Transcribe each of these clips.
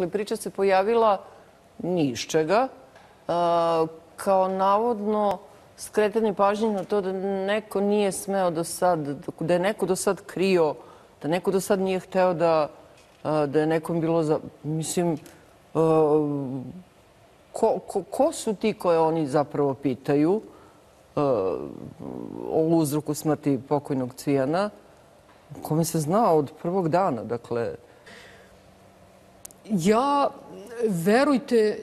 Dakle, priča se pojavila nišćega, kao navodno skretanje pažnje na to da neko nije smeo do sad, da je neko do sad krio, da neko do sad nije hteo da, da je nekom bilo za... Mislim, ko, ko, su ti koje oni zapravo pitaju o uzroku smrti pokojnog Cvijana? Kome se zna od prvog dana, dakle ja, verujte,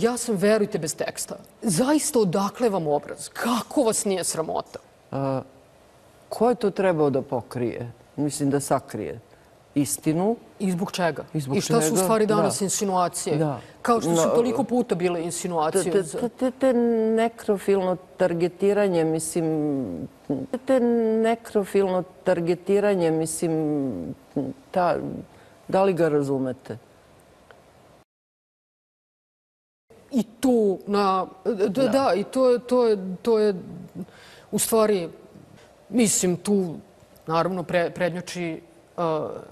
ja sam verujte bez teksta. Zaista odakle vam obraz? Kako vas nije sramota? Ko je to trebao da pokrije? Mislim da sakrije istinu. I zbog čega? I šta su u stvari danas insinuacije? Kao što su toliko puta bile insinuacije. Te nekrofilno targetiranje, mislim... Te nekrofilno targetiranje, mislim... Da li ga razumete? i tu na... Da, i to je, to, to je u stvari, mislim, tu naravno prednjoči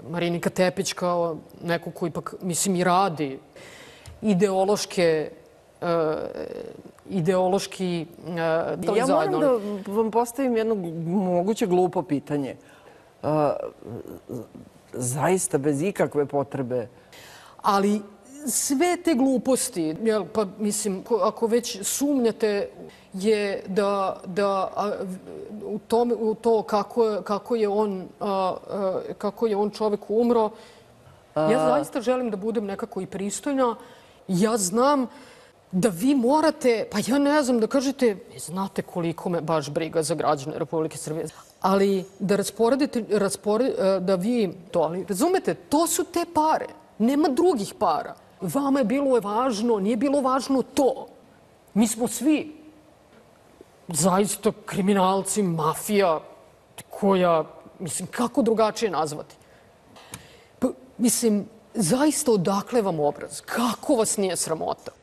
Marinika Tepić kao neko koji ipak, mislim, i radi ideološke ideološki to ja zajedno. Ja moram da vam postavim jedno moguće glupo pitanje. zaista bez ikakve potrebe. Ali sve te gluposti, jel, pa mislim, ako već sumnjate, je da, da a, u, tom, u to kako, kako, je on, a, a, kako je on čovjek umro, a... ja zaista želim da budem nekako i pristojna. Ja znam da vi morate, pa ja ne znam da kažete, znate koliko me baš briga za građane Republike Srbije, ali da rasporedite, raspored, e, da vi to, ali razumete, to su te pare. Nema drugih para vama je bilo važno, nije bilo važno to. Mi smo svi zaista kriminalci, mafija, koja, mislim, kako drugačije nazvati? Pa, mislim, zaista odakle vam obraz? Kako vas nije sramota?